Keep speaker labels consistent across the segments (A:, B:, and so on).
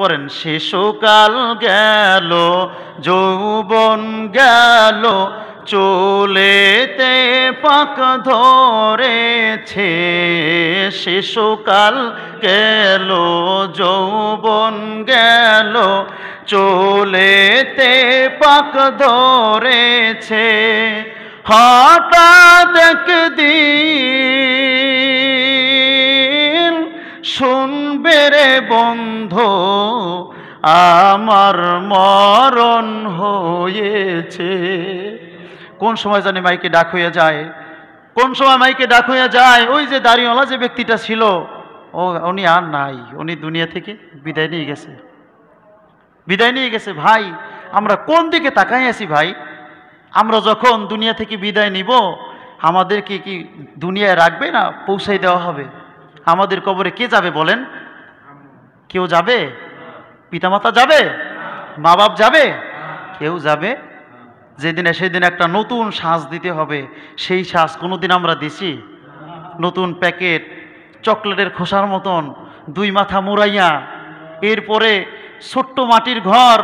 A: পরেন শিশুকাল গেল যৌবন গেল চলেতে পাক ধরেছে শিশুকাল গেল যৌবন গেল চলেতে পাক ধরেছে হঠাৎ দিন শুনবে রে বন্ধ আমার মরণ হয়েছে কোন সময় জানি মাইকে ডাক হয়ে যায় কোন সময় মাইকে ডাক হয়ে যায় ওই যে দাঁড়িওয়ালা যে ব্যক্তিটা ছিল ও উনি আর নাই উনি দুনিয়া থেকে বিদায় নিয়ে গেছে বিদায় নিয়ে গেছে ভাই আমরা কোন দিকে তাকাই আছি ভাই আমরা যখন দুনিয়া থেকে বিদায় নিব আমাদেরকে কি দুনিয়ায় রাখবে না পৌঁছাই দেওয়া হবে আমাদের কবরে কে যাবে বলেন কেউ যাবে পিতামাতা যাবে মা বাপ যাবে কেউ যাবে যেদিনে সেদিন একটা নতুন শ্বাস দিতে হবে সেই শ্বাস কোনোদিন আমরা দিছি নতুন প্যাকেট চকলেটের খোসার মতন দুই মাথা মুড়াইয়া এরপরে ছোট্ট মাটির ঘর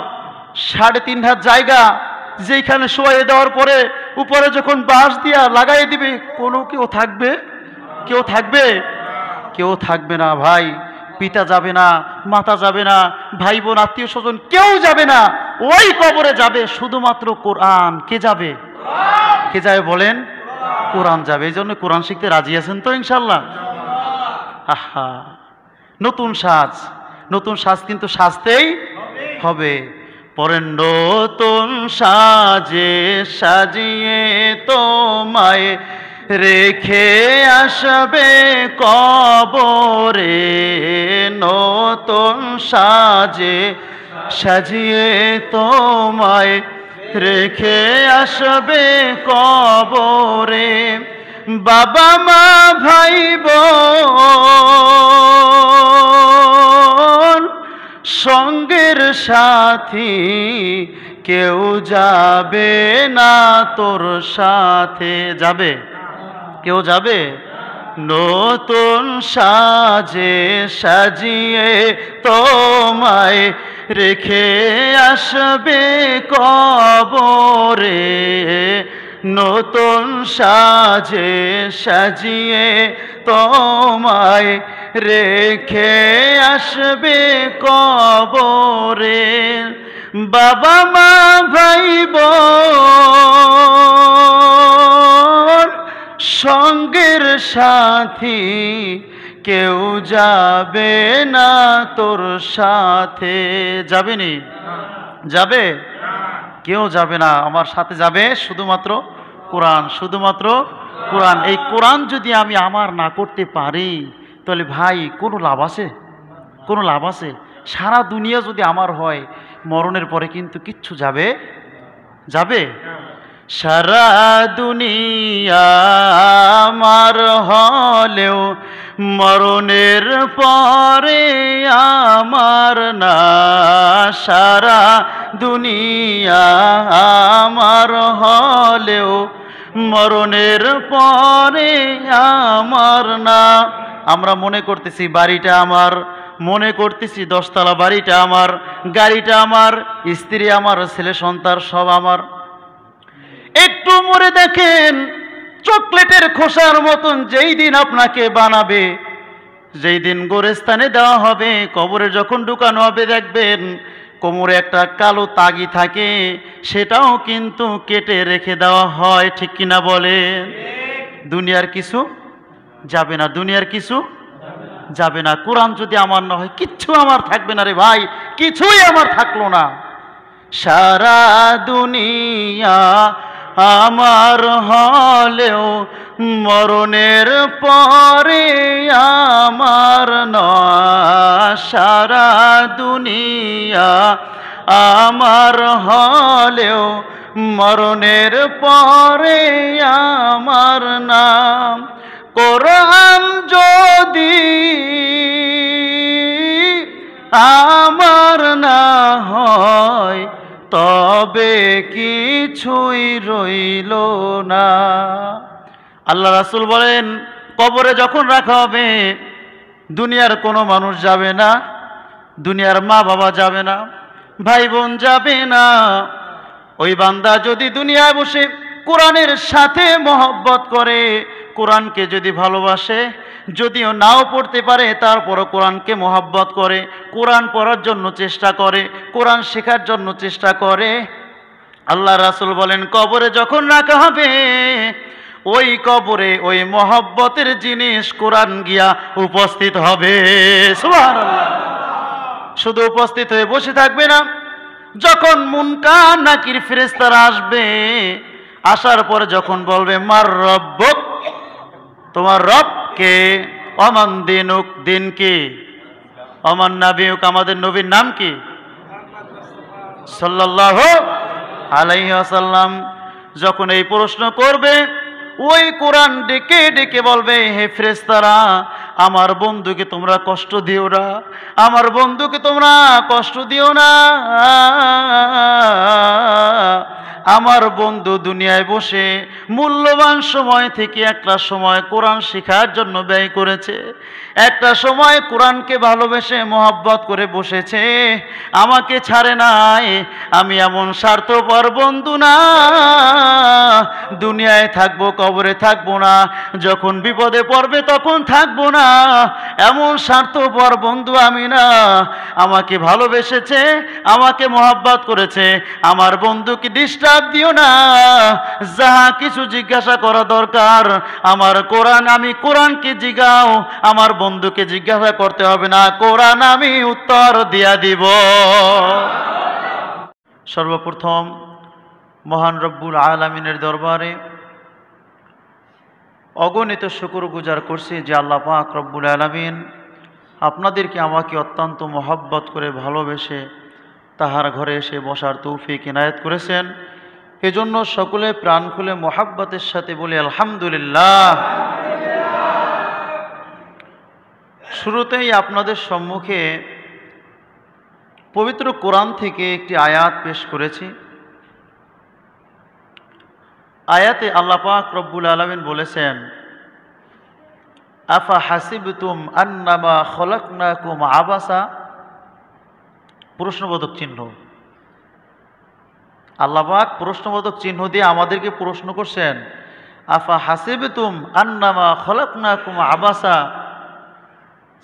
A: সাড়ে তিন হাত জায়গা যেখানে শোয়াই দেওয়ার পরে উপরে যখন বাঁশ দিয়া লাগাই দিবে কোনো কেউ থাকবে কেউ থাকবে কেউ থাকবে না ভাই পিতা যাবে না মাতা যাবে না ভাই বোন আত্মীয় স্বজন কেউ যাবে না ওই কবরে যাবে শুধুমাত্র কোরআন কে যাবে কে যাবে বলেন কোরআন যাবে এই জন্য কোরআন শিখতে রাজি আছেন তো ইনশাল্লাহ আহা নতুন সাজ নতুন সাজ কিন্তু সাজতেই হবে পরেন নতুন সাজে সাজিয়ে তোমায় রেখে আসবে কবরে নতুন সাজে সাজিয়ে তোমায় রেখে আসবে কবরে বাবা মা ভাই সঙ্গের সাথী কেউ যাবে না তোর সাথে যাবে কেউ যাবে নতুন সাজে সাজিয়ে তোমায় রেখে আসবে কবরে নতুন সাজে সাজিয়ে তোমায় রেখে আসবে কবরে বাবা মা ভাই বোন সঙ্গের সাথী কেউ যাবে না তোর সাথে যাবে নি যাবে কেউ যাবে না আমার সাথে যাবে শুধুমাত্র কোরআন শুধুমাত্র কোরআন এই কোরআন যদি আমি আমার না করতে পারি তাহলে ভাই কোনো লাভ আছে কোনো লাভ আছে সারা দুনিয়া যদি আমার হয় মরণের পরে কিন্তু কিচ্ছু যাবে যাবে সারা দুনিয়া আমার হলেও মরণের পরে আমার না সারা দুনিয়া আমার হলেও মরণের পরে আমার না আমরা মনে করতেছি বাড়িটা আমার মনে করতেছি দশতলা বাড়িটা আমার গাড়িটা আমার স্ত্রী আমার ছেলে সন্তান সব আমার একটু মরে দেখেন চকলেটের খোসার মতন যেই দিন আপনাকে বানাবে যেই দিন গোরেস্থানে দেওয়া হবে কবরে যখন ঢুকানো হবে দেখবেন কোমরে একটা কালো তাগি থাকে সেটাও কিন্তু কেটে রেখে দেওয়া হয় ঠিক কিনা বলে দুনিয়ার কিছু যাবে না দুনিয়ার কিছু যাবে না কোরআন যদি আমার না হয় কিচ্ছু আমার থাকবে না রে ভাই কিছুই আমার থাকলো না সারা দুনিয়া আমার হলেও মরণের পরে আমার সারা দুনিয়া আমার হলেও মরণের পরে আমার নাম কোরআন যদি আমার না হয় তবে কিছুই রইল না আল্লাহ রাসুল বলেন কবরে যখন রাখা হবে দুনিয়ার কোনো মানুষ যাবে না দুনিয়ার মা বাবা যাবে না ভাই বোন যাবে না ওই বান্দা যদি দুনিয়ায় বসে কোরআনের সাথে মহব্বত করে কোরআনকে যদি ভালোবাসে যদিও নাও পড়তে পারে তারপরও কোরআনকে মহব্বত করে কোরআন পড়ার জন্য চেষ্টা করে কোরআন শেখার জন্য চেষ্টা করে আল্লাহ রাসুল বলেন কবরে যখন রাখা হবে ওই কবরে ওই মহব্বতের জিনিস কোরআন গিয়া উপস্থিত হবে শুধু উপস্থিত হয়ে বসে থাকবে না যখন মুনকা নাকির ফেরেস্তারা আসবে আসার পরে যখন বলবে মার রব তোমার রবকে অমান দিনুক দিন কি অমান নাবিউক আমাদের নবীর নাম কি সাল্লাহ আসাল্লাম যখন এই প্রশ্ন করবে ওই কোরআন ডেকে ডেকে বলবে হে ফ্রেস্তারা আমার বন্ধুকে তোমরা কষ্ট দিও না আমার বন্ধুকে তোমরা কষ্ট দিও না আমার বন্ধু দুনিয়ায় বসে মূল্যবান সময় থেকে একটা সময় কোরআন শেখার জন্য ব্যয় করেছে একটা সময় কোরআনকে ভালোবেসে মোহাব্বত করে বসেছে আমাকে ছাড়ে নাই আমি এমন স্বার্থপর বন্ধু না দুনিয়ায় থাকবো কবরে থাকবো না যখন বিপদে পড়বে তখন থাকবো না এমন স্বার্থপর বন্ধু আমি না আমাকে ভালোবেসেছে আমাকে মোহাব্বত করেছে আমার বন্ধুকে ডিস্টার্ব চাপ দিও না যাহা কিছু জিজ্ঞাসা করা দরকার আমার কোরআন আমি কোরআনকে জিগাও আমার বন্ধুকে জিজ্ঞাসা করতে হবে না কোরআন আমি উত্তর দিয়া দিব সর্বপ্রথম মহান রব্বুল আলমিনের দরবারে অগণিত শুকুর গুজার করছি যে আল্লাহ পাক রব্বুল আলমিন আপনাদেরকে আমাকে অত্যন্ত মহাব্বত করে ভালোবেসে তাহার ঘরে এসে বসার তৌফিক ইনায়ত করেছেন এজন্য সকলে প্রাণ খুলে মোহাব্বতের সাথে বলি আলহামদুলিল্লাহ শুরুতেই আপনাদের সম্মুখে পবিত্র কোরআন থেকে একটি আয়াত পেশ করেছি আয়াতে আল্লাপাক রব্বুল আলমিন বলেছেন আফা তুম আন্নামা কুম আবাসা প্রশ্নবোধক চিহ্ন আল্লাহবাক প্রশ্নবোধক চিহ্ন দিয়ে আমাদেরকে প্রশ্ন করছেন আফা হাসেবে তুম আন্নামা খলাকুনা কুমা আবাসা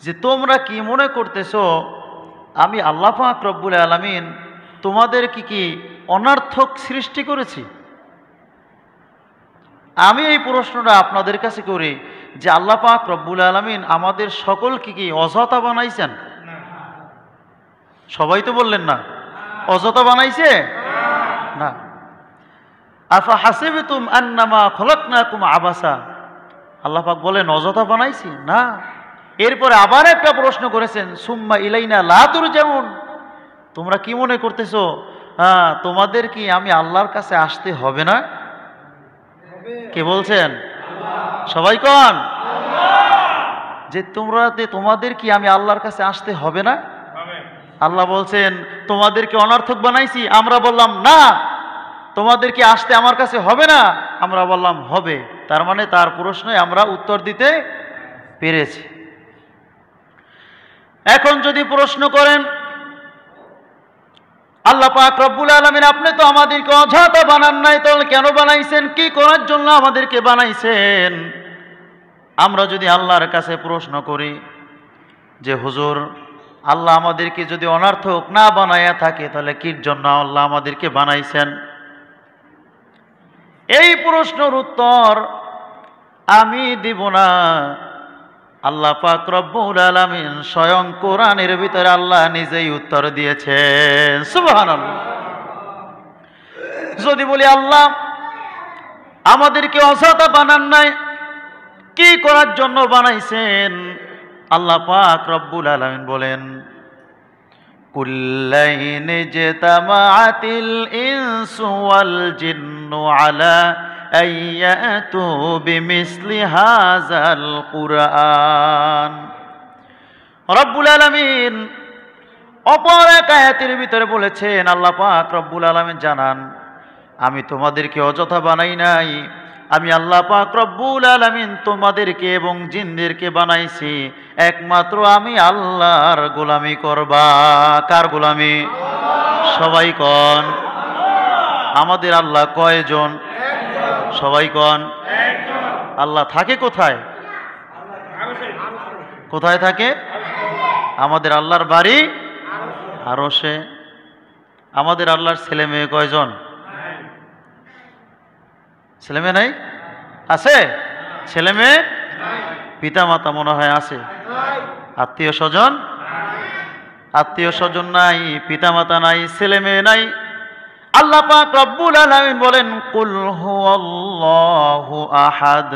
A: যে তোমরা কি মনে করতেছ আমি আল্লাহাক রব্বুল আলমিন তোমাদের কি কি অনার্থক সৃষ্টি করেছি আমি এই প্রশ্নটা আপনাদের কাছে করি যে আল্লাহ পাক রব্বুল আলমিন আমাদের সকলকে কি অযথা বানাইছেন সবাই তো বললেন না অযথা বানাইছে না আফা হাসিব তুম আন্নামা খোলক না কুম আবাসা আল্লাহাক বলে অযথা বানাইছি না এরপরে আবার একটা প্রশ্ন করেছেন সুম্মা ইলাইনা লাতুর যেমন তোমরা কি মনে করতেছ হ্যাঁ তোমাদের কি আমি আল্লাহর কাছে আসতে হবে না কে বলছেন সবাই কন যে তোমরা তোমাদের কি আমি আল্লাহর কাছে আসতে হবে না আল্লাহ বলছেন তোমাদেরকে অনর্থক বানাইছি আমরা বললাম না তোমাদের কি আসতে আমার কাছে হবে না আমরা বললাম হবে তার মানে তার প্রশ্নে আমরা উত্তর দিতে পেরেছি এখন যদি প্রশ্ন করেন আল্লাহ পাক রব্বুল আলমিন আপনি তো আমাদেরকে অঝাতা বানান নাই তাহলে কেন বানাইছেন কি করার জন্য আমাদেরকে বানাইছেন আমরা যদি আল্লাহর কাছে প্রশ্ন করি যে হুজুর আল্লাহ আমাদেরকে যদি অনার্থক না বানাইয়া থাকে তাহলে কির জন্য আল্লাহ আমাদেরকে বানাইছেন এই প্রশ্নের উত্তর আমি দিব না আল্লাহ পাক রব্বুল আলামিন স্বয়ং কোরআনের ভিতরে আল্লাহ নিজেই উত্তর দিয়েছেন সুবহানাল্লাহ যদি বলি আল্লাহ আমাদেরকে অসাতা বানান নাই কি করার জন্য বানাইছেন আল্লাহ পাক রব্বুল আলামিন বলেন كلين اجتمعت الإنس والجن على أن يأتوا بمثل هذا القرآن رب العالمين অপর এক আয়াতের ভিতরে বলেছেন আল্লাহ পাক রব্বুল আলমিন জানান আমি তোমাদেরকে অযথা বানাই নাই আমি আল্লাহ পাক রব্বুল আলমিন তোমাদেরকে এবং জিনদেরকে বানাইছি একমাত্র আমি আল্লাহর গোলামি করবা কার গোলামি সবাই কন আমাদের আল্লাহ কয়জন সবাই কন আল্লাহ থাকে কোথায় কোথায় থাকে আমাদের আল্লাহর বাড়ি আরো সে আমাদের আল্লাহর ছেলে মেয়ে কয়জন ছেলেমেয়ে নাই আছে ছেলেমেয়ে পিতা মাতা মনে হয় আছে আত্মীয় স্বজন আত্মীয় স্বজন নাই পিতা মাতা নাই ছেলেমেয়ে নাই আল্লাহ পাক রব্বুল আলামিন বলেন কুল হুয়াল্লাহু আহাদ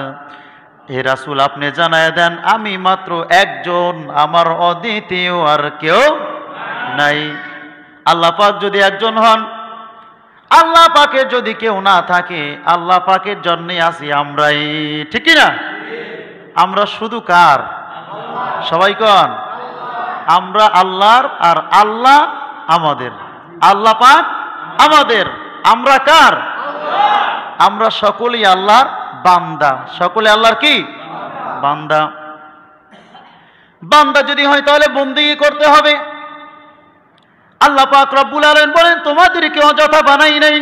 A: হে রাসূল আপনি জানায় দেন আমি মাত্র একজন আমার অদ্বিতীয় আর কেউ নাই আল্লাহ পাক যদি একজন হন আল্লাহ পাকে যদি কেউ না থাকে আল্লাহ পাকের জন্যে আছি আমরাই ঠিকই না আমরা শুধু কার সবাই কন আমরা আল্লাহর আর আল্লাহ আমাদের আল্লাহ পাক আমাদের আমরা কার আমরা সকলেই আল্লাহর বান্দা সকলে আল্লাহর কি বান্দা বান্দা যদি হয় তাহলে বন্দি করতে হবে আল্লাহ পাক রব্বুল আলম বলেন তোমাদেরকে অযথা বানাই নাই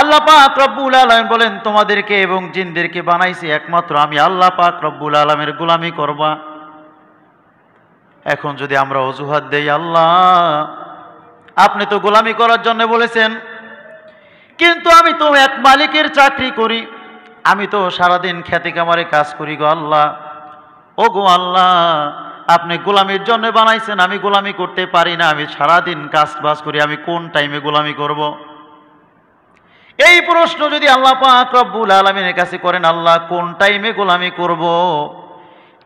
A: আল্লাহ পাক রব্বুল আলম বলেন তোমাদেরকে এবং জিনদেরকে বানাইছি একমাত্র আমি আল্লাহ পাক রব্বুল আলমের গোলামি করবা এখন যদি আমরা অজুহাত দেই আল্লাহ আপনি তো গোলামি করার জন্য বলেছেন কিন্তু আমি তো এক মালিকের চাকরি করি আমি তো সারাদিন খ্যাতি কামারে কাজ করি গো আল্লাহ ও গো আল্লাহ আপনি গোলামির জন্য বানাইছেন আমি গোলামি করতে পারি না আমি সারাদিন কাজ বাজ করি আমি কোন টাইমে গোলামি করব। এই প্রশ্ন যদি আল্লাহ পাক রব্বুল আলমিনের কাছে করেন আল্লাহ কোন টাইমে গোলামি করব।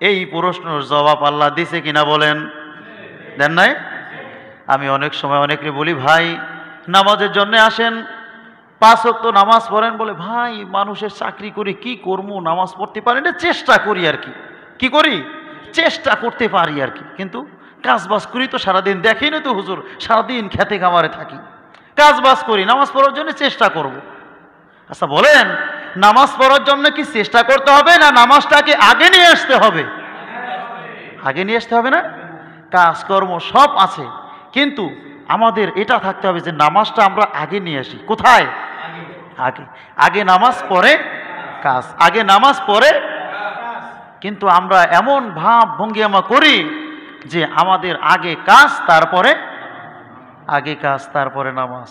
A: এই প্রশ্নর জবাব আল্লাহ দিছে কিনা বলেন দেন নাই আমি অনেক সময় অনেকে বলি ভাই নামাজের জন্য আসেন পাঁচ তো নামাজ পড়েন বলে ভাই মানুষের চাকরি করে কি করবো নামাজ পড়তে পারি না চেষ্টা করি আর কি কি করি চেষ্টা করতে পারি আর কি কিন্তু কাজবাজ করি তো সারাদিন না তো হুজুর সারাদিন খেতে খামারে থাকি কাজবাজ করি নামাজ পড়ার জন্য চেষ্টা করব। আচ্ছা বলেন নামাজ পড়ার জন্য কি চেষ্টা করতে হবে না নামাজটাকে আগে নিয়ে আসতে হবে আগে নিয়ে আসতে হবে না কাজকর্ম সব আছে কিন্তু আমাদের এটা থাকতে হবে যে নামাজটা আমরা আগে নিয়ে আসি কোথায় আগে আগে নামাজ পড়ে কাজ আগে নামাজ পড়ে কিন্তু আমরা এমন ভাব ভঙ্গি ভঙ্গিমা করি যে আমাদের আগে কাজ তারপরে আগে কাজ তারপরে নামাজ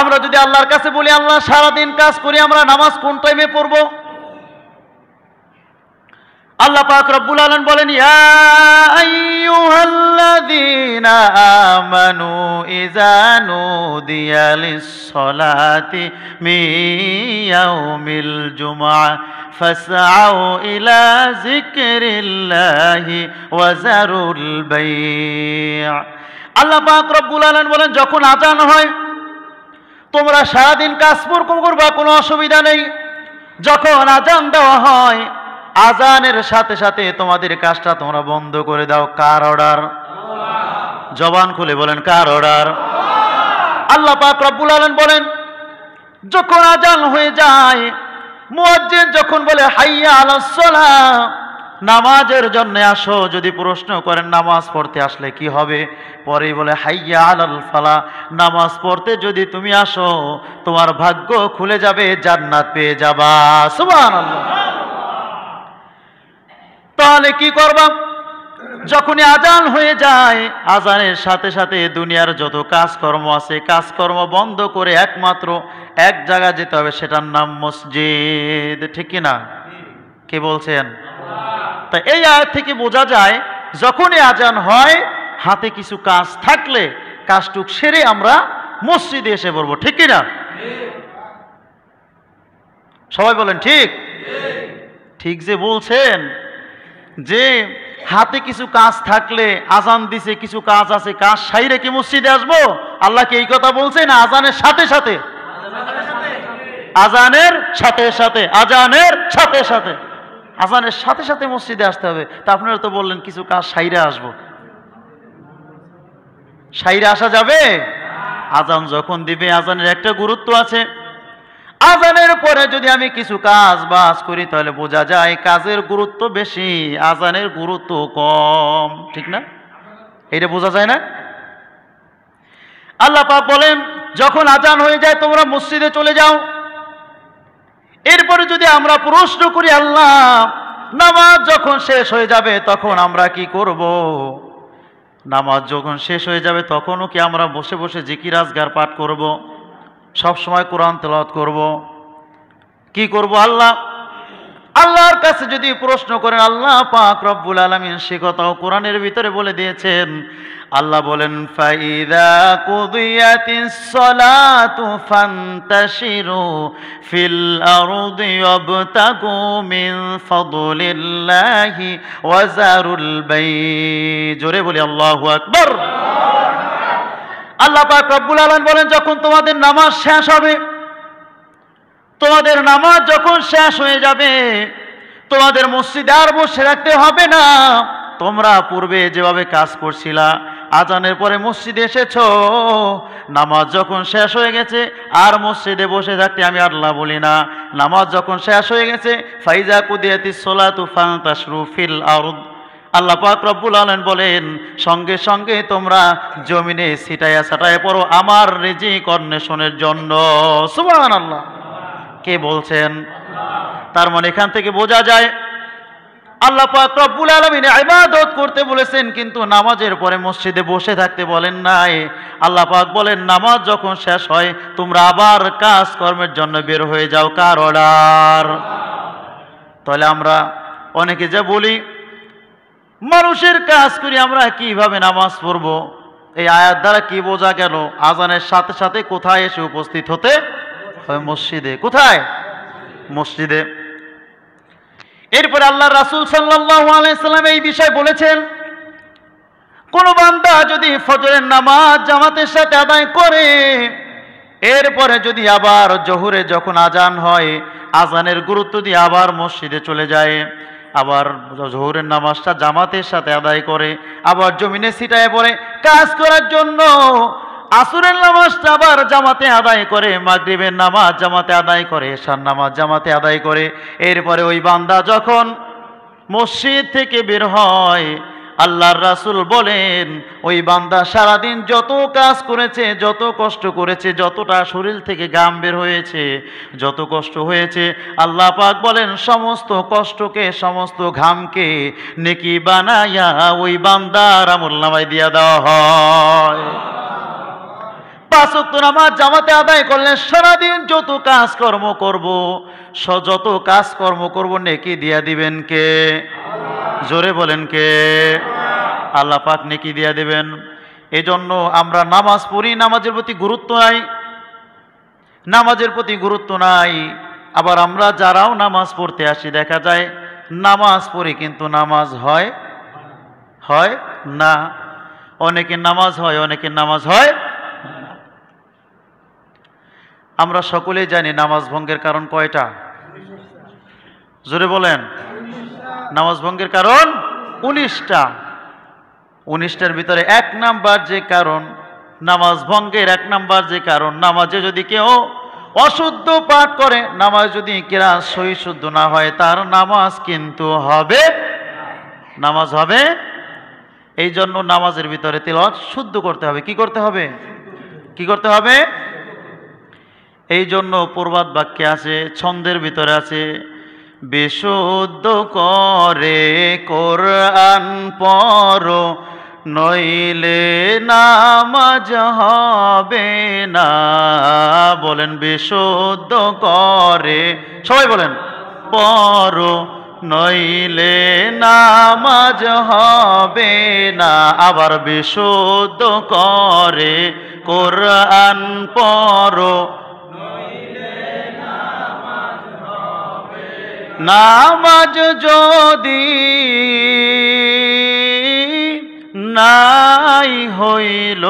A: আমরা যদি আল্লাহর কাছে বলি আল্লাহ সারাদিন কাজ করি আমরা নামাজ কোন টাইমে পড়বো আল্লাহ পাক রব্বুল আলম বলেন ইয়া আমানু ইজানু দিয়ালিস সলাতি মিল জুমা ফাসআউ ইলা যিকরিল্লাহি ওয়া যারুল বাইআ আল্লাহ পাক রব্বুল আলম বলেন যখন আজান হয় তোমরা সারাদিন কাজ করবা কোনো অসুবিধা নেই যখন আজান দেওয়া হয় আজানের সাথে সাথে তোমাদের কাজটা তোমরা বন্ধ করে দাও কার অর্ডার জবান খুলে বলেন কার অর্ডার আল্লাহ পাক রব্বুল আলম বলেন যখন আজান হয়ে যায় মুয়াজ্জিন যখন বলে হাইয়া আলাসলা নামাজের জন্য আসো যদি প্রশ্ন করেন নামাজ পড়তে আসলে কি হবে পরে বলে হাইয়া আলাল ফালা নামাজ পড়তে যদি তুমি আসো তোমার ভাগ্য খুলে যাবে জান্নাত পেয়ে যাবা আল্লাহ তাহলে কি করবা যখনই আজান হয়ে যায় আজানের সাথে সাথে দুনিয়ার যত কাজকর্ম আছে কাজকর্ম বন্ধ করে একমাত্র এক জায়গা যেতে হবে সেটার নাম মসজিদ ঠিক না কে বলছেন তা এই আয় থেকে বোঝা যায় যখনই আজান হয় হাতে কিছু কাজ থাকলে কাজটুক সেরে আমরা মসজিদে এসে পড়বো ঠিক না সবাই বলেন ঠিক ঠিক যে বলছেন যে হাতে কিছু কাজ থাকলে আজান দিছে কিছু কাজ আছে কাজ সাইরে কি মসজিদে আসবো আল্লাহ কি এই কথা বলছে না আজানের সাথে সাথে আজানের সাথে সাথে আজানের সাথে সাথে আজানের সাথে সাথে মসজিদে আসতে হবে তা আপনারা তো বললেন কিছু কাজ সাইরে আসবো সাইরে আসা যাবে আজান যখন দিবে আজানের একটা গুরুত্ব আছে আজানের পরে যদি আমি কিছু কাজ বাজ করি তাহলে বোঝা যায় কাজের গুরুত্ব বেশি আজানের গুরুত্ব কম ঠিক না এটা বোঝা যায় না আল্লাহ পাপ বলেন যখন আজান হয়ে যায় তোমরা মসজিদে চলে যাও এরপরে যদি আমরা প্রশ্ন করি আল্লাহ নামাজ যখন শেষ হয়ে যাবে তখন আমরা কি করব। নামাজ যখন শেষ হয়ে যাবে তখনও কি আমরা বসে বসে জিকিরাজগার পাঠ করবো সব সময় কোরআন তেলাওয়াত করব কি করব আল্লাহ আল্লাহর কাছে যদি প্রশ্ন করেন আল্লাহ পাক রব্বুল আলমিন সে কথাও কোরআনের ভিতরে বলে দিয়েছেন আল্লাহ বলেন ফিল ওয়াজারুল বাই জোরে বলি আল্লাহ আকবর আল্লাহ রব্বুল আলম বলেন যখন তোমাদের নামাজ শেষ হবে তোমাদের নামাজ যখন শেষ হয়ে যাবে তোমাদের মসজিদে আর বসে রাখতে হবে না তোমরা পূর্বে যেভাবে কাজ করছিলা আজানের পরে মসজিদে এসেছ নামাজ যখন শেষ হয়ে গেছে আর মসজিদে বসে থাকতে আমি আল্লাহ বলি না নামাজ যখন শেষ হয়ে গেছে ফাইজা কুদিয়াতি সোলা তুফান তাসরু ফিল আরদ আল্লাহ পাক রব্বুল আলন বলেন সঙ্গে সঙ্গে তোমরা জমিনে ছিটাইয়া ছাটাইয়া পড়ো আমার রেজি অন্বেষণের জন্য সুবান আল্লাহ কে বলছেন তার মানে এখান থেকে বোঝা যায় আল্লাহ পাক রব্বুল আলমিন ইবাদত করতে বলেছেন কিন্তু নামাজের পরে মসজিদে বসে থাকতে বলেন নাই আল্লাহ পাক বলেন নামাজ যখন শেষ হয় তোমরা আবার কাজকর্মের জন্য বের হয়ে যাও কার অর্ডার তাহলে আমরা অনেকে যা বলি মানুষের কাজ করি আমরা কিভাবে নামাজ পড়ব এই আয়াত দ্বারা কি বোঝা গেল আজানের সাথে সাথে কোথায় এসে উপস্থিত হতে মসজিদে কোথায় মসজিদে এরপরে আল্লাহ রাসুল সাল্লাম এই বিষয় বলেছেন কোন বান্দা যদি ফজরের নামাজ জামাতের সাথে আদায় করে এরপরে যদি আবার জহুরে যখন আজান হয় আজানের গুরুত্ব দিয়ে আবার মসজিদে চলে যায় আবার জোহরের নামাজটা জামাতের সাথে আদায় করে আবার জমিনে ছিটায় পড়ে কাজ করার জন্য আসুরের নামাজটা আবার জামাতে আদায় করে মাগরীবের নামাজ জামাতে আদায় করে এশার নামাজ জামাতে আদায় করে এরপরে ওই বান্দা যখন মসজিদ থেকে বের হয় আল্লাহর রাসুল বলেন ওই বান্দা সারাদিন যত কাজ করেছে যত কষ্ট করেছে যতটা শরীর থেকে গাম বের হয়েছে যত কষ্ট হয়েছে আল্লাহ পাক বলেন সমস্ত কষ্টকে সমস্ত ঘামকে নেকি বানাইয়া ওই বান্দার আমল নামাই দিয়া দেওয়া হয় পাঁচক্ত জামাতে আদায় করলেন সারাদিন যত কাজকর্ম করব যত কাজকর্ম করব নেকি দিয়া দিবেন কে জোরে বলেন কে আল্লাহ পাক নেকি দিয়ে দেবেন এজন্য আমরা নামাজ পড়ি নামাজের প্রতি গুরুত্ব নাই নামাজের প্রতি গুরুত্ব নাই আবার আমরা যারাও নামাজ পড়তে আসি দেখা যায় নামাজ পড়ি কিন্তু নামাজ হয় হয় না অনেকে নামাজ হয় অনেকে নামাজ হয় আমরা সকলেই জানি নামাজ ভঙ্গের কারণ কয়টা জোরে বলেন নামাজ ভঙ্গের কারণ উনিশটা উনিশটার ভিতরে এক নাম্বার যে কারণ নামাজ ভঙ্গের এক নাম্বার যে কারণ নামাজে যদি কেউ অশুদ্ধ পাঠ করে নামাজ যদি কেরা সহি শুদ্ধ না হয় তার নামাজ কিন্তু হবে নামাজ হবে এই জন্য নামাজের ভিতরে তেলত শুদ্ধ করতে হবে কি করতে হবে কি করতে হবে এই জন্য প্রবাদ বাক্যে আছে ছন্দের ভিতরে আছে বিশুদ্ধ করে কোরআন পর নইলে নামাজ হবে না বলেন বিশুদ্ধ করে সবাই বলেন পর নইলে নামাজ হবে না আবার বিশুদ্ধ করে কোরআন পর নামাজ যদি নাই হইল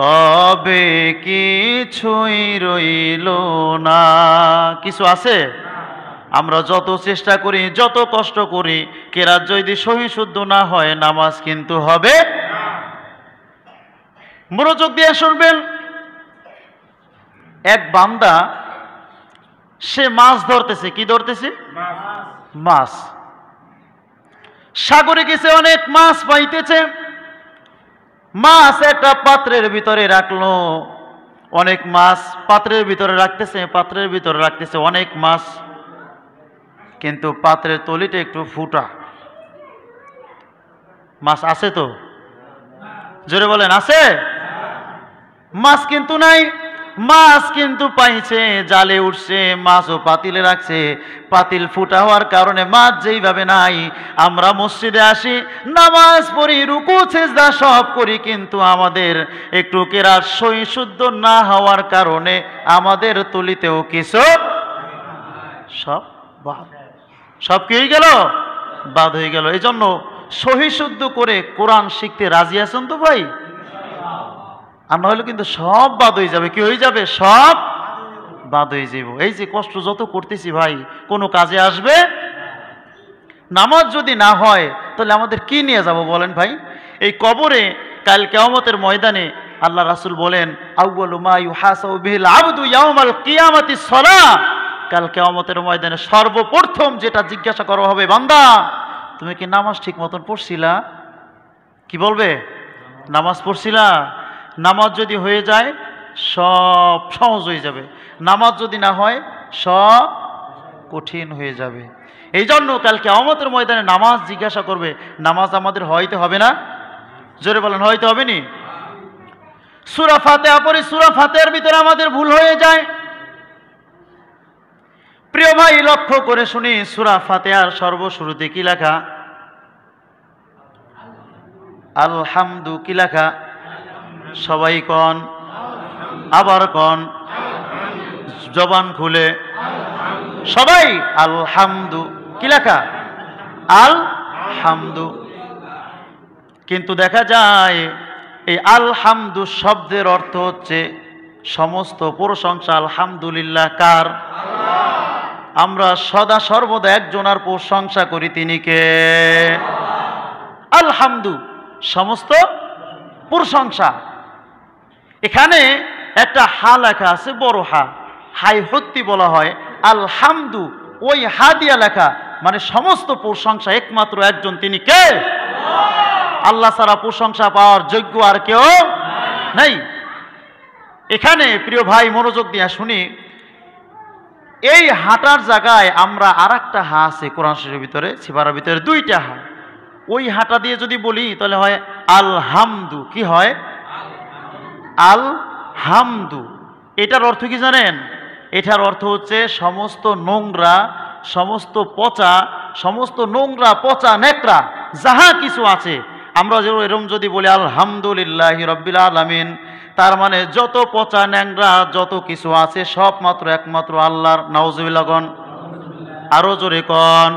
A: তবে কিছুই রইল না কিছু আছে আমরা যত চেষ্টা করি যত কষ্ট করি কেরাত যদি সহিশুদ্ধ না হয় নামাজ কিন্তু হবে মনোযোগ দিয়ে শুনবেন এক বান্দা সে মাছ ধরতেছে কি ধরতেছে মাছ সাগরে গেছে অনেক মাছ পাইতেছে মাছ একটা পাত্রের ভিতরে রাখলো অনেক মাছ পাত্রের ভিতরে রাখতেছে পাত্রের ভিতরে রাখতেছে অনেক মাছ কিন্তু পাত্রের তলিটা একটু ফুটা মাছ আছে তো জোরে বলেন আছে মাছ কিন্তু নাই মাছ কিন্তু পাইছে জালে উঠছে মাছও পাতিলে রাখছে পাতিল ফুটা হওয়ার কারণে মাছ যেইভাবে নাই আমরা মসজিদে আসি নামাজ পড়ি রুকু সেজদা সব করি কিন্তু আমাদের একটু কেরার সহিশুদ্ধ না হওয়ার কারণে আমাদের তুলিতেও কিছু সব সব কি হয়ে গেল বাদ হয়ে গেল এই জন্য সহিশুদ্ধ করে কোরআন শিখতে রাজি আছেন তো ভাই আর নাহলে কিন্তু সব বাদ হয়ে যাবে কি হয়ে যাবে সব বাদ হয়ে যাব এই যে কষ্ট যত করতেছি ভাই কোনো কাজে আসবে নামাজ যদি না হয় তাহলে আমাদের কি নিয়ে যাব বলেন ভাই এই কবরে কাল কেয়ামতের ময়দানে আল্লাহ রাসুল বলেন কাল কেয়ামতের ময়দানে সর্বপ্রথম যেটা জিজ্ঞাসা করা হবে বান্দা তুমি কি নামাজ ঠিক মতন পড়ছিলা কি বলবে নামাজ পড়ছিলা নামাজ যদি হয়ে যায় সব সহজ হয়ে যাবে নামাজ যদি না হয় সব কঠিন হয়ে যাবে এই জন্য কালকে আমাদের ময়দানে নামাজ জিজ্ঞাসা করবে নামাজ আমাদের হয়তো হবে না জোরে বলেন হয়তো হবে নি সুরা ফাতে আপরে সুরা ফাতের ভিতরে আমাদের ভুল হয়ে যায় প্রিয় ভাই লক্ষ্য করে শুনি সুরা ফাতেহার সর্বশুরুতে কি লেখা আলহামদু কি লেখা সবাই কন আবার কন জবান খুলে সবাই আলহামদু কি লেখা আল হামদু কিন্তু দেখা যায় এই আলহামদু শব্দের অর্থ হচ্ছে সমস্ত প্রশংসা আলহামদুলিল্লাহ কার আমরা সদা সর্বদা একজনার প্রশংসা করি তিনিকে আলহামদু সমস্ত প্রশংসা এখানে একটা হা লেখা আছে বড় হা হাই হত্যি বলা হয় আলহামদু ওই হা দিয়া লেখা মানে সমস্ত প্রশংসা একমাত্র একজন তিনি কে আল্লাহ সারা প্রশংসা পাওয়ার যোগ্য আর কেউ নাই এখানে প্রিয় ভাই মনোযোগ দিয়া শুনি এই হাঁটার জায়গায় আমরা আর একটা হা আছে কোরআন শরীর ভিতরে সিপারার ভিতরে দুইটা হা ওই হাঁটা দিয়ে যদি বলি তাহলে হয় আলহামদু কি হয় আল হামদু এটার অর্থ কি জানেন এটার অর্থ হচ্ছে সমস্ত নোংরা সমস্ত পচা সমস্ত নোংরা পচা নেকড়া যাহা কিছু আছে আমরা যে এরম যদি বলি আলহামদুলিল্লাহ রব্বিল আলমিন তার মানে যত পচা ন্যাংরা যত কিছু আছে সব মাত্র একমাত্র আল্লাহর নওজবিল্লাগণ আরও জোরে কন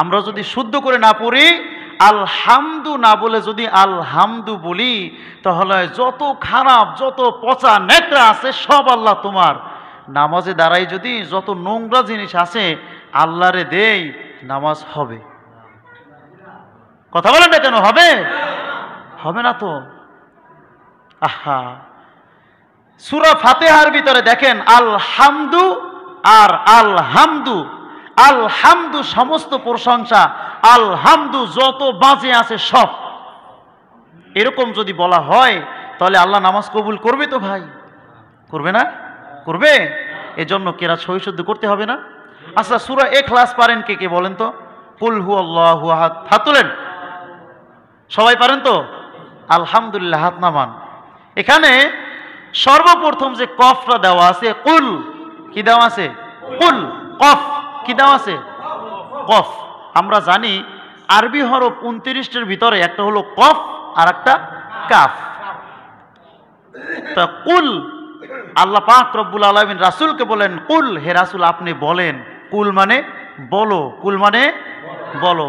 A: আমরা যদি শুদ্ধ করে না পড়ি আলহামদু না বলে যদি আলহামদু বলি তাহলে যত খারাপ যত পচা নেকড়া আছে সব আল্লাহ তোমার নামাজে দাঁড়াই যদি যত নোংরা জিনিস আছে আল্লাহরে দেই নামাজ হবে কথা বলেন না কেন হবে হবে না তো আহা সুরা ফাতেহার ভিতরে দেখেন আলহামদু আর আলহামদু আলহামদু সমস্ত প্রশংসা আলহামদু যত বাজে আছে সব এরকম যদি বলা হয় তাহলে আল্লাহ নামাজ কবুল করবে তো ভাই করবে না করবে এজন্য কেরা সহিশুদ্ধ করতে হবে না আচ্ছা সুরা এ ক্লাস পারেন কে কে বলেন তো কুল হু আল্লাহ হাত হাত তোলেন সবাই পারেন তো আলহামদুলিল্লাহ হাত নামান এখানে সর্বপ্রথম যে কফটা দেওয়া আছে কুল কি দেওয়া আছে কুল কফ কি দাও আছে কফ আমরা জানি আরবি হরফ উনত্রিশটির ভিতরে একটা হলো কফ আর একটা কাফ তা কুল আল্লাহ পাক রব্বুল আলমিন রাসুলকে বলেন কুল হে রাসুল আপনি বলেন কুল মানে বলো কুল মানে বলো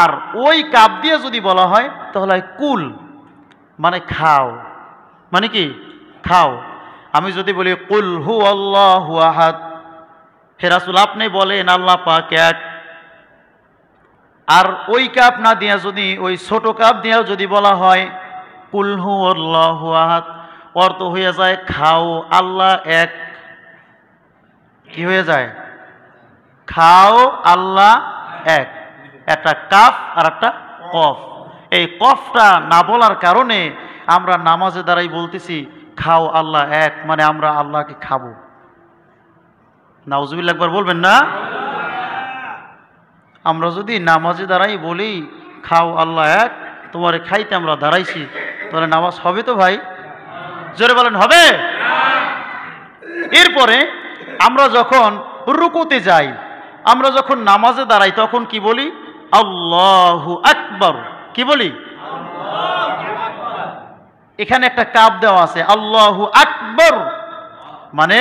A: আর ওই কাপ দিয়ে যদি বলা হয় তাহলে কুল মানে খাও মানে কি খাও আমি যদি বলি কুল হু আল্লাহ আহাদ ফেরাসুল আপনি বলেন আল্লাহ পাক এক আর ওই কাপ না দিয়া যদি ওই ছোট কাপ দিয়াও যদি বলা হয় কুলহু আল্লাহ অর্থ হয়ে যায় খাও আল্লাহ এক কি হয়ে যায় খাও আল্লাহ এক একটা কাফ আর একটা কফ এই কফটা না বলার কারণে আমরা নামাজে দ্বারাই বলতেছি খাও আল্লাহ এক মানে আমরা আল্লাহকে খাবো নাউজুবিল্লা একবার বলবেন না আমরা যদি নামাজে দাঁড়াই বলি খাও আল্লাহ এক তোমার খাইতে আমরা দাঁড়াইছি তাহলে নামাজ হবে তো ভাই জোরে বলেন হবে এরপরে আমরা যখন রুকুতে যাই আমরা যখন নামাজে দাঁড়াই তখন কি বলি আল্লাহ আকবর কি বলি এখানে একটা কাপ দেওয়া আছে আল্লাহ আকবর মানে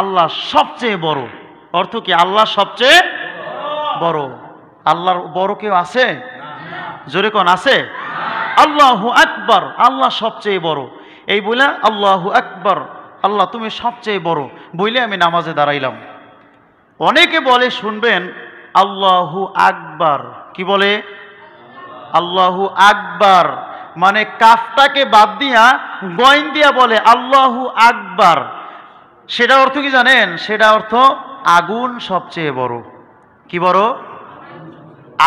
A: আল্লাহ সবচেয়ে বড় অর্থ কি আল্লাহ সবচেয়ে বড় আল্লাহর বড় কেউ আছে জোরে কোন আছে আল্লাহ আকবর আল্লাহ সবচেয়ে বড় এই বলে আল্লাহ আকবর আল্লাহ তুমি সবচেয়ে বড় বলে আমি নামাজে দাঁড়াইলাম অনেকে বলে শুনবেন আল্লাহু আকবার কি বলে আল্লাহু আকবার মানে কাফটাকে বাদ দিয়া গয়েন দিয়া বলে আল্লাহু আকবার সেটা অর্থ কি জানেন সেটা অর্থ আগুন সবচেয়ে বড় কি বড়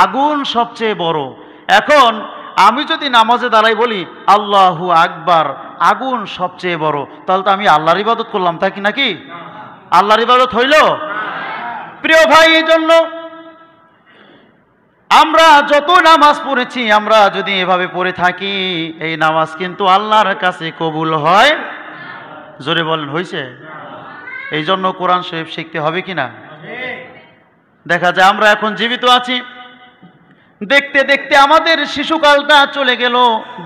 A: আগুন সবচেয়ে বড় এখন আমি যদি নামাজে দাঁড়াই বলি আল্লাহু আকবার আগুন সবচেয়ে বড় তাহলে তো আমি আল্লাহর ইবাদত করলাম তা কি নাকি আল্লাহর ইবাদত হইল প্রিয় ভাই এই জন্য আমরা যত নামাজ পড়েছি আমরা যদি এভাবে পড়ে থাকি এই নামাজ কিন্তু আল্লাহর কাছে কবুল হয় জোরে বলেন হয়েছে এই জন্য কোরআন শরীফ শিখতে হবে কি না দেখা যায় আমরা এখন জীবিত আছি দেখতে দেখতে আমাদের শিশুকালটা চলে গেল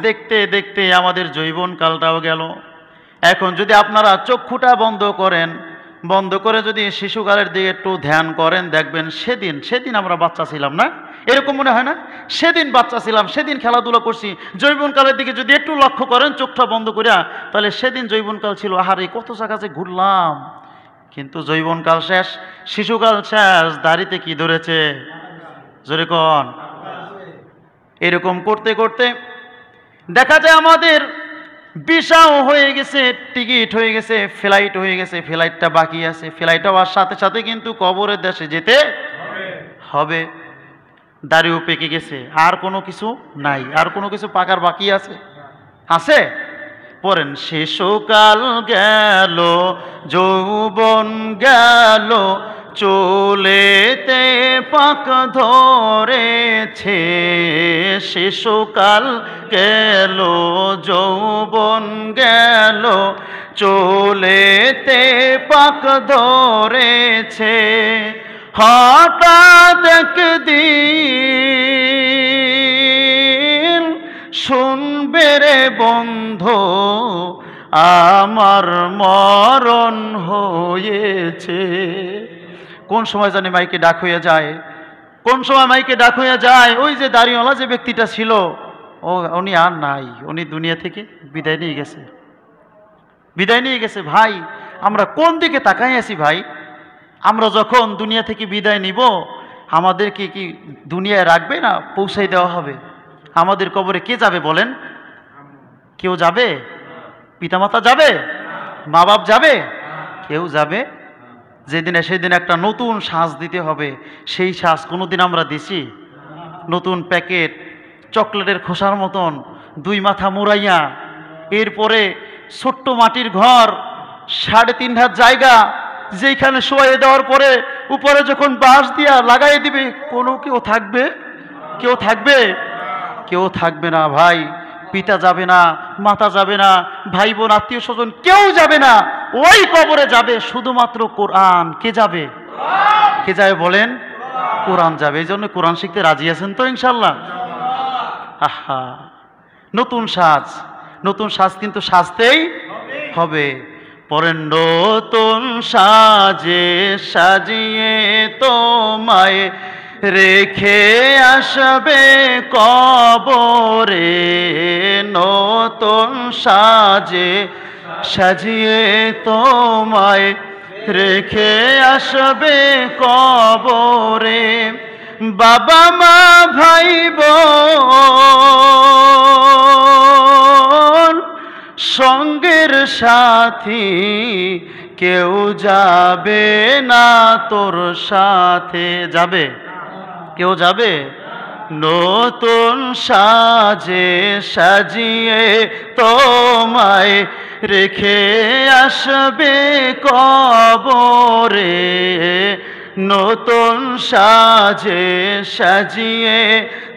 A: দেখতে দেখতে আমাদের জৈবনকালটাও গেল এখন যদি আপনারা চক্ষুটা বন্ধ করেন বন্ধ করে যদি শিশুকালের দিকে একটু ধ্যান করেন দেখবেন সেদিন সেদিন আমরা বাচ্চা ছিলাম না এরকম মনে হয় না সেদিন বাচ্চা ছিলাম সেদিন খেলাধুলা করছি জৈবনকালের দিকে যদি একটু লক্ষ্য করেন চোখটা বন্ধ করিয়া তাহলে সেদিন জৈবনকাল ছিল আহারে কত জায়গাতে ঘুরলাম কিন্তু জৈবনকাল শেষ শিশুকাল শেষ দাড়িতে কি ধরেছে জোরে কন এরকম করতে করতে দেখা যায় আমাদের বিশাও হয়ে গেছে টিকিট হয়ে গেছে ফ্লাইট হয়ে গেছে ফ্লাইটটা বাকি আছে ফ্লাইট হওয়ার সাথে সাথে কিন্তু কবরের দেশে যেতে হবে দাড়িও পেকে গেছে আর কোনো কিছু নাই আর কোনো কিছু পাকার বাকি আছে আছে পরেন শিশুকাল গেল যৌবন গেল চলেতে পাক ধরেছে শিশুকাল গেল যৌবন গেল চলেতে পাক ধরেছে হঠাৎ দিন শুনবে রে বন্ধ আমার মরণ হয়েছে কোন সময় জানি মাইকে ডাক হইয়া যায় কোন সময় মাইকে ডাক হইয়া যায় ওই যে দাঁড়িওয়ালা যে ব্যক্তিটা ছিল ও উনি আর নাই উনি দুনিয়া থেকে বিদায় নিয়ে গেছে বিদায় নিয়ে গেছে ভাই আমরা কোন দিকে তাকাই আছি ভাই আমরা যখন দুনিয়া থেকে বিদায় নিব আমাদেরকে কি দুনিয়ায় রাখবে না পৌঁছাই দেওয়া হবে আমাদের কবরে কে যাবে বলেন কেউ যাবে পিতামাতা যাবে মা বাপ যাবে কেউ যাবে যেদিনে সেদিন একটা নতুন শ্বাস দিতে হবে সেই শ্বাস কোনোদিন আমরা দিছি নতুন প্যাকেট চকলেটের খোসার মতন দুই মাথা মুড়াইয়া এরপরে ছোট্ট মাটির ঘর সাড়ে তিন হাত জায়গা যেখানে শোয়াইয়ে দেওয়ার পরে উপরে যখন বাঁশ দিয়া লাগাই দিবে কোনো কেউ থাকবে কেউ থাকবে কেউ থাকবে না ভাই পিতা যাবে না মাতা যাবে না ভাই বোন আত্মীয় স্বজন কেউ যাবে না ওই কবরে যাবে শুধুমাত্র কোরআন কে যাবে কে যাবে বলেন কোরআন যাবে এই জন্য কোরআন শিখতে রাজি আছেন তো ইনশাল্লাহ আহা নতুন সাজ নতুন সাজ কিন্তু সাজতেই হবে পরেন নতুন সাজে সাজিয়ে তোমায় রেখে আসবে কবরে নতুন সাজে সাজিয়ে তোমায় রেখে আসবে কবরে বাবা মা ভাই সঙ্গের সাথী কেউ যাবে না তোর সাথে যাবে কেউ যাবে নতুন সাজে সাজিয়ে তোমায় রেখে আসবে কবরে নতুন সাজে সাজিয়ে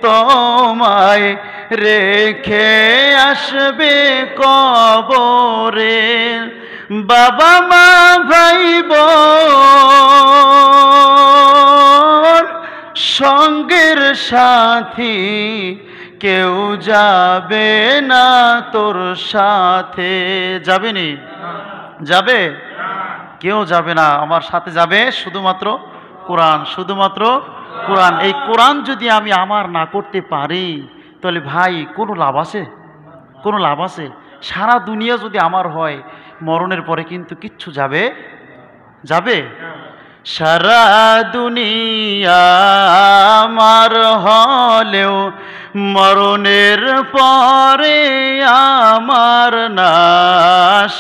A: তোমায় রেখে আসবে কবরে বাবা মা ভাই বোন সাথী কেউ যাবে না তোর সাথে যাবেনি যাবে কেউ যাবে না আমার সাথে যাবে শুধুমাত্র কোরআন শুধুমাত্র কোরআন এই কোরআন যদি আমি আমার না করতে পারি তাহলে ভাই কোনো লাভ আছে কোনো লাভ আছে সারা দুনিয়া যদি আমার হয় মরণের পরে কিন্তু কিচ্ছু যাবে যাবে সারা দুনিয়া আমার হলেও মরণের পরে আমার না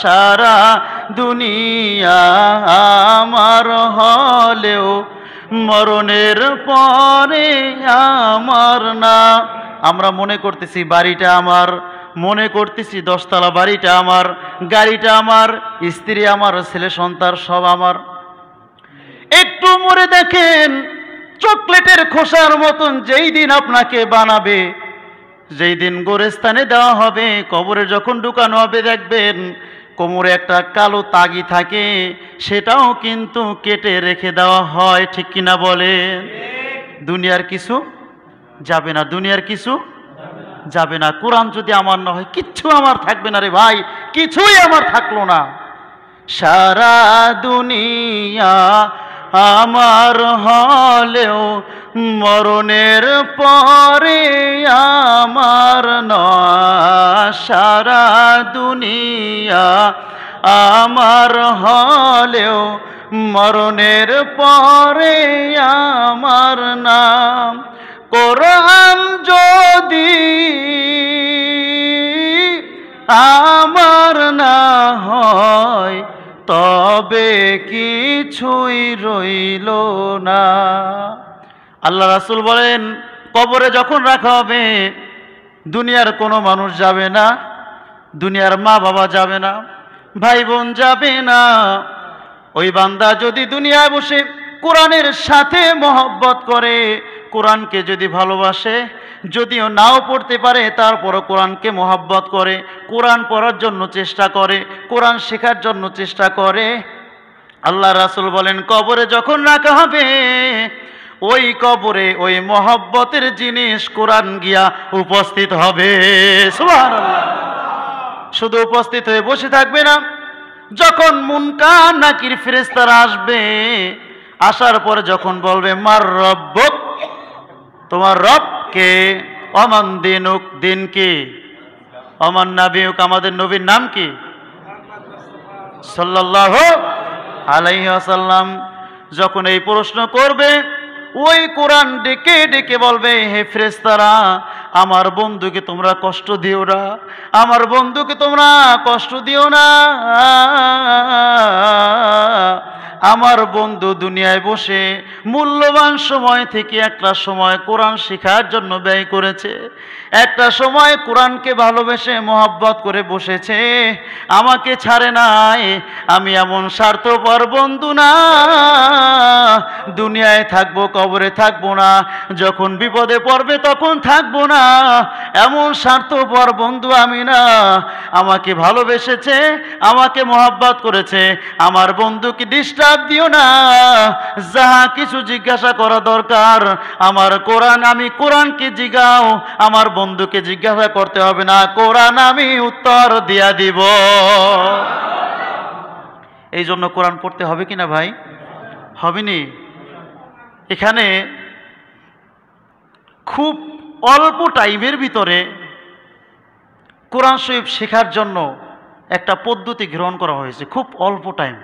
A: সারা দুনিয়া আমার হলেও মরণের পরে আমার না আমরা মনে করতেছি বাড়িটা আমার মনে করতেছি দশতলা বাড়িটা আমার গাড়িটা আমার স্ত্রী আমার ছেলে সন্তান সব আমার একটু মরে দেখেন চকলেটের খোসার মতন যেই দিন আপনাকে বানাবে যেই দিন গোরেস্থানে দেওয়া হবে কবরে যখন ঢুকানো হবে দেখবেন কোমরে একটা কালো তাগি থাকে সেটাও কিন্তু কেটে রেখে দেওয়া হয় ঠিক কিনা বলেন দুনিয়ার কিছু যাবে না দুনিয়ার কিছু যাবে না কোরআন যদি আমার না হয় কিচ্ছু আমার থাকবে না রে ভাই কিছুই আমার থাকলো না সারা দুনিয়া আমার হলেও মরণের পরে আমার সারা দুনিয়া আমার হলেও মরণের পরে আমার নাম কোরআন যদি আমার না হয় তবে কিছুই রইল না আল্লাহ রাসুল বলেন কবরে যখন রাখা হবে দুনিয়ার কোনো মানুষ যাবে না দুনিয়ার মা বাবা যাবে না ভাই বোন যাবে না ওই বান্দা যদি দুনিয়ায় বসে কোরআনের সাথে মহব্বত করে কোরআনকে যদি ভালোবাসে যদিও নাও পড়তে পারে তারপরও কোরআনকে মহব্বত করে কোরআন পড়ার জন্য চেষ্টা করে কোরআন শেখার জন্য চেষ্টা করে আল্লাহ রাসুল বলেন কবরে যখন রাখা হবে ওই কবরে ওই মহব্বতের জিনিস কোরআন গিয়া উপস্থিত হবে শুধু উপস্থিত হয়ে বসে থাকবে না যখন মুনকা নাকির ফেরেস্তারা আসবে আসার পরে যখন বলবে মার রব তোমার রবকে অমান দিনুক দিন কি অমান নাবিউক আমাদের নবীর নাম কি সাল্লাহ আসাল্লাম যখন এই প্রশ্ন করবে ওই কোরআন ডেকে ডেকে বলবে হে ফ্রেস্তারা আমার বন্ধুকে তোমরা কষ্ট দিও না আমার বন্ধুকে তোমরা কষ্ট দিও না আমার বন্ধু দুনিয়ায় বসে মূল্যবান সময় থেকে একটা সময় কোরআন শেখার জন্য ব্যয় করেছে একটা সময় কোরআনকে ভালোবেসে মোহাব্বত করে বসেছে আমাকে ছাড়ে নাই আমি এমন স্বার্থপর বন্ধু না দুনিয়ায় থাকবো কবরে থাকবো না যখন বিপদে পড়বে তখন থাকবো না এমন স্বার্থপর বন্ধু আমি না আমাকে ভালোবেসেছে আমাকে মোহাব্বত করেছে আমার বন্ধুকে ডিস্টার্ব দিও না যাহা কিছু জিজ্ঞাসা করা দরকার আমার কোরআন আমি কোরআনকে জিগাও আমার বন্ধু বন্ধুকে জিজ্ঞাসা করতে হবে না কোরআন আমি উত্তর দিয়া দিব এই জন্য কোরআন পড়তে হবে কি না ভাই হবেনি এখানে খুব অল্প টাইমের ভিতরে কোরআন শরীফ শেখার জন্য একটা পদ্ধতি গ্রহণ করা হয়েছে খুব অল্প টাইম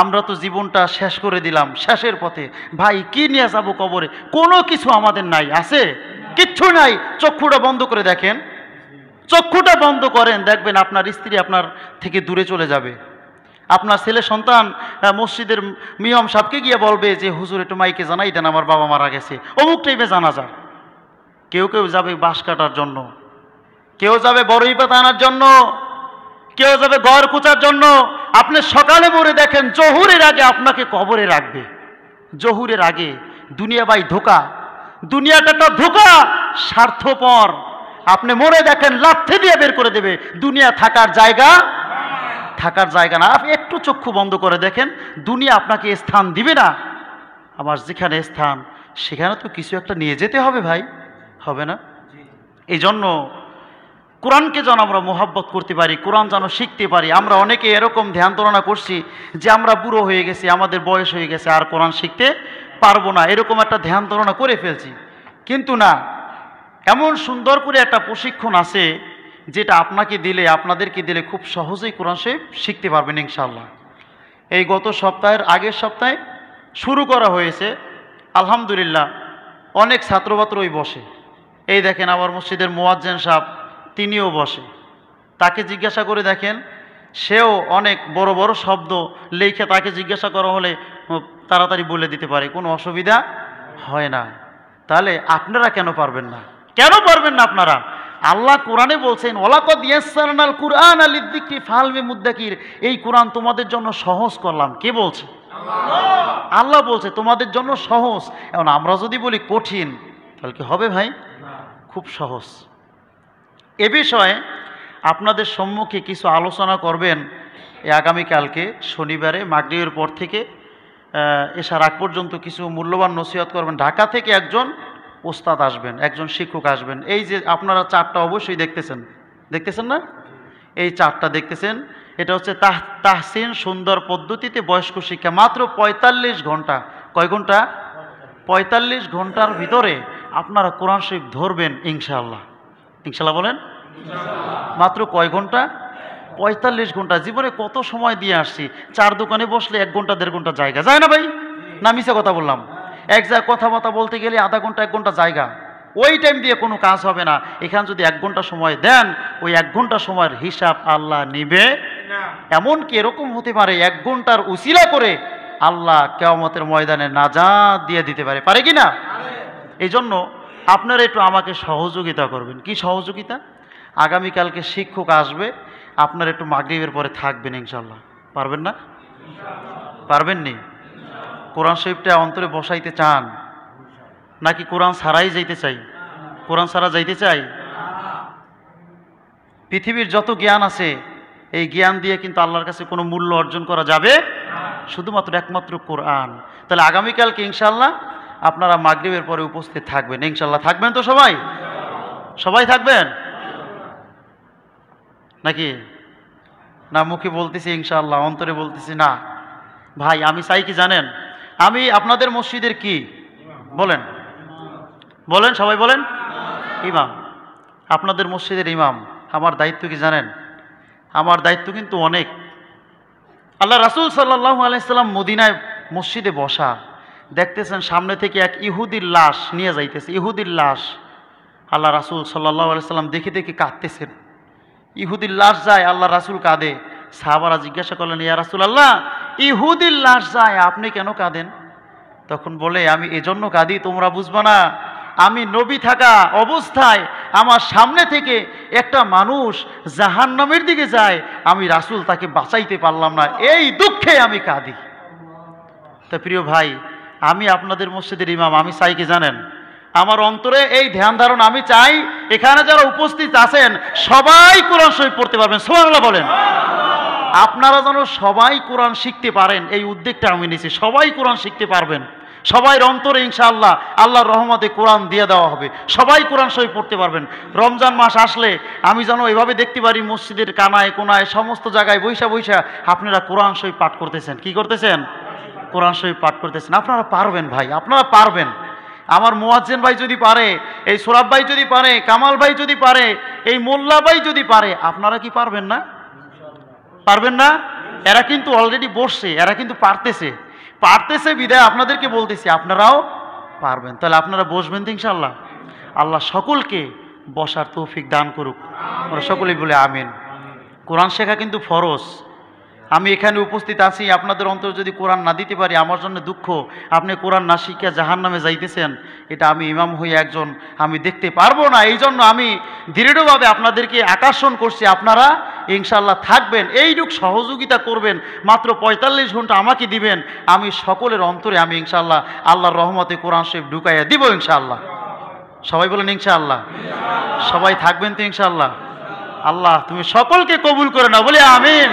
A: আমরা তো জীবনটা শেষ করে দিলাম শেষের পথে ভাই কি নিয়ে যাবো কবরে কোনো কিছু আমাদের নাই আছে কিচ্ছু নাই চক্ষুটা বন্ধ করে দেখেন চক্ষুটা বন্ধ করেন দেখবেন আপনার স্ত্রী আপনার থেকে দূরে চলে যাবে আপনার ছেলে সন্তান মসজিদের মিয়ম সাহেবকে গিয়ে বলবে যে হুজুর একটু মাইকে জানাই দেন আমার বাবা মারা গেছে অমুক টাইপে জানা যায় কেউ কেউ যাবে বাঁশ কাটার জন্য কেউ যাবে বড়ই পাতা আনার জন্য কেউ যাবে গড় কুচার জন্য আপনি সকালে মরে দেখেন জহুরের আগে আপনাকে কবরে রাখবে জহুরের আগে দুনিয়া বাই ধোকা দুনিয়াটা তো ধোকা স্বার্থপর আপনি মরে দেখেন লাথে দিয়ে বের করে দেবে দুনিয়া থাকার জায়গা থাকার জায়গা না আপনি একটু চক্ষু বন্ধ করে দেখেন দুনিয়া আপনাকে স্থান দিবে না আমার যেখানে স্থান সেখানে তো কিছু একটা নিয়ে যেতে হবে ভাই হবে না এই জন্য কোরআনকে যেন আমরা মোহাব্বত করতে পারি কোরআন যেন শিখতে পারি আমরা অনেকে এরকম ধ্যান ধারণা করছি যে আমরা বুড়ো হয়ে গেছি আমাদের বয়স হয়ে গেছে আর কোরআন শিখতে পারবো না এরকম একটা ধ্যান ধারণা করে ফেলছি কিন্তু না এমন সুন্দর করে একটা প্রশিক্ষণ আছে যেটা আপনাকে দিলে আপনাদেরকে দিলে খুব সহজেই কোরআন শরীফ শিখতে পারবেন ইনশাল্লাহ এই গত সপ্তাহের আগের সপ্তাহে শুরু করা হয়েছে আলহামদুলিল্লাহ অনেক ছাত্রবাত্রই বসে এই দেখেন আমার মসজিদের মোয়াজ্জেন সাহেব তিনিও বসে তাকে জিজ্ঞাসা করে দেখেন সেও অনেক বড় বড় শব্দ লেখে তাকে জিজ্ঞাসা করা হলে তাড়াতাড়ি বলে দিতে পারে কোনো অসুবিধা হয় না তাহলে আপনারা কেন পারবেন না কেন পারবেন না আপনারা আল্লাহ কোরআনে বলছেন ওলাকদ ইয়াসানাল কুরআন আলিদ্দিকি ফালমে মুদাকির এই কোরআন তোমাদের জন্য সহজ করলাম কে বলছে আল্লাহ বলছে তোমাদের জন্য সহজ এখন আমরা যদি বলি কঠিন তাহলে কি হবে ভাই খুব সহজ এ বিষয়ে আপনাদের সম্মুখে কিছু আলোচনা করবেন আগামীকালকে শনিবারে মাগরিবের পর থেকে এসার আগ পর্যন্ত কিছু মূল্যবান নসিহত করবেন ঢাকা থেকে একজন ওস্তাদ আসবেন একজন শিক্ষক আসবেন এই যে আপনারা চারটা অবশ্যই দেখতেছেন দেখতেছেন না এই চারটা দেখতেছেন এটা হচ্ছে তাহ তাহসিন সুন্দর পদ্ধতিতে বয়স্ক শিক্ষা মাত্র ৪৫ ঘন্টা কয় ঘন্টা ৪৫ ঘন্টার ভিতরে আপনারা কোরআন শরীফ ধরবেন ইনশাল্লাহ ইনশাল্লাহ বলেন মাত্র কয় ঘন্টা পঁয়তাল্লিশ ঘন্টা জীবনে কত সময় দিয়ে আসছি চার দোকানে বসলে এক ঘন্টা দেড় ঘন্টা জায়গা যায় না ভাই না মিশে কথা বললাম এক জায়গায় কথাবার্তা বলতে গেলে আধা ঘন্টা এক ঘন্টা জায়গা ওই টাইম দিয়ে কোনো কাজ হবে না এখান যদি এক ঘন্টা সময় দেন ওই এক ঘন্টা সময়ের হিসাব আল্লাহ নিবে এমনকি এরকম হতে পারে এক ঘন্টার উচিলা করে আল্লাহ কেয়ামতের ময়দানে নাজাদ দিয়ে দিতে পারে পারে কি না এই জন্য আপনারা একটু আমাকে সহযোগিতা করবেন কি সহযোগিতা আগামীকালকে শিক্ষক আসবে আপনার একটু মাগরীবের পরে থাকবেন ইনশাল্লাহ পারবেন না পারবেন নি কোরআন শরীফটা অন্তরে বসাইতে চান নাকি কোরআন ছাড়াই যাইতে চাই কোরআন ছাড়া যাইতে চাই পৃথিবীর যত জ্ঞান আছে এই জ্ঞান দিয়ে কিন্তু আল্লাহর কাছে কোনো মূল্য অর্জন করা যাবে শুধুমাত্র একমাত্র কোরআন তাহলে আগামীকালকে ইনশাল্লাহ আপনারা মাগরীবের পরে উপস্থিত থাকবেন ইনশাল্লাহ থাকবেন তো সবাই সবাই থাকবেন নাকি না মুখে বলতেছি ইনশাল্লাহ অন্তরে বলতেছি না ভাই আমি চাই কি জানেন আমি আপনাদের মসজিদের কি বলেন বলেন সবাই বলেন ইমাম আপনাদের মসজিদের ইমাম আমার দায়িত্ব কি জানেন আমার দায়িত্ব কিন্তু অনেক আল্লাহ রাসুল সাল্লাহ আলাইসাল্লাম মদিনায় মসজিদে বসা দেখতেছেন সামনে থেকে এক ইহুদির লাশ নিয়ে যাইতেছে ইহুদির লাশ আল্লাহ রাসুল সাল্লাহ আলাইসাল্লাম দেখে দেখে কাঁদতেছেন ইহুদির লাশ যায় আল্লাহ রাসুল কাঁদে সাহাবারা জিজ্ঞাসা করলেন ইয়া রাসুল আল্লাহ ইহুদির লাশ যায় আপনি কেন কাঁদেন তখন বলে আমি এজন্য কাঁদি তোমরা বুঝবো না আমি নবী থাকা অবস্থায় আমার সামনে থেকে একটা মানুষ জাহান নামের দিকে যায় আমি রাসুল তাকে বাঁচাইতে পারলাম না এই দুঃখে আমি কাঁদি তা প্রিয় ভাই আমি আপনাদের মসজিদের ইমাম আমি সাইকে জানেন আমার অন্তরে এই ধ্যান ধারণ আমি চাই এখানে যারা উপস্থিত আছেন সবাই কোরআন শরীফ পড়তে পারবেন সোমাল্লাহ বলেন আপনারা যেন সবাই কোরআন শিখতে পারেন এই উদ্যোগটা আমি নিয়েছি সবাই কোরআন শিখতে পারবেন সবাই অন্তরে আল্লাহ আল্লাহর রহমতে কোরআন দিয়ে দেওয়া হবে সবাই কোরআন সই পড়তে পারবেন রমজান মাস আসলে আমি যেন এভাবে দেখতে পারি মসজিদের কানায় কোনায় সমস্ত জায়গায় বৈশা বৈশা আপনারা কোরআন সই পাঠ করতেছেন কি করতেছেন কোরআন শরীফ পাঠ করতেছেন আপনারা পারবেন ভাই আপনারা পারবেন আমার মোয়াজ্জেন ভাই যদি পারে এই সোরাব ভাই যদি পারে কামাল ভাই যদি পারে এই মোল্লা ভাই যদি পারে আপনারা কি পারবেন না পারবেন না এরা কিন্তু অলরেডি বসছে এরা কিন্তু পারতেছে পারতেছে বিদায় আপনাদেরকে বলতেছি আপনারাও পারবেন তাহলে আপনারা বসবেন তো ইনশাল্লাহ আল্লাহ সকলকে বসার তৌফিক দান করুক আমরা সকলেই বলে আমিন কোরআন শেখা কিন্তু ফরজ আমি এখানে উপস্থিত আছি আপনাদের অন্তর যদি কোরআন না দিতে পারি আমার জন্য দুঃখ আপনি কোরআন না শিখিয়া জাহান নামে যাইতেছেন এটা আমি ইমাম হয়ে একজন আমি দেখতে পারবো না এই জন্য আমি দৃঢ়ভাবে আপনাদেরকে আকর্ষণ করছি আপনারা ইনশাল্লাহ থাকবেন এইটুক সহযোগিতা করবেন মাত্র পঁয়তাল্লিশ ঘন্টা আমাকে দিবেন আমি সকলের অন্তরে আমি ইনশাল্লাহ আল্লাহর রহমতে কোরআন শেফ ঢুকাইয়া দিব ইনশাল্লাহ সবাই বলেন ইনশাআল্লাহ সবাই থাকবেন তো ইনশাল্লাহ আল্লাহ তুমি সকলকে কবুল করে না বলে আমিন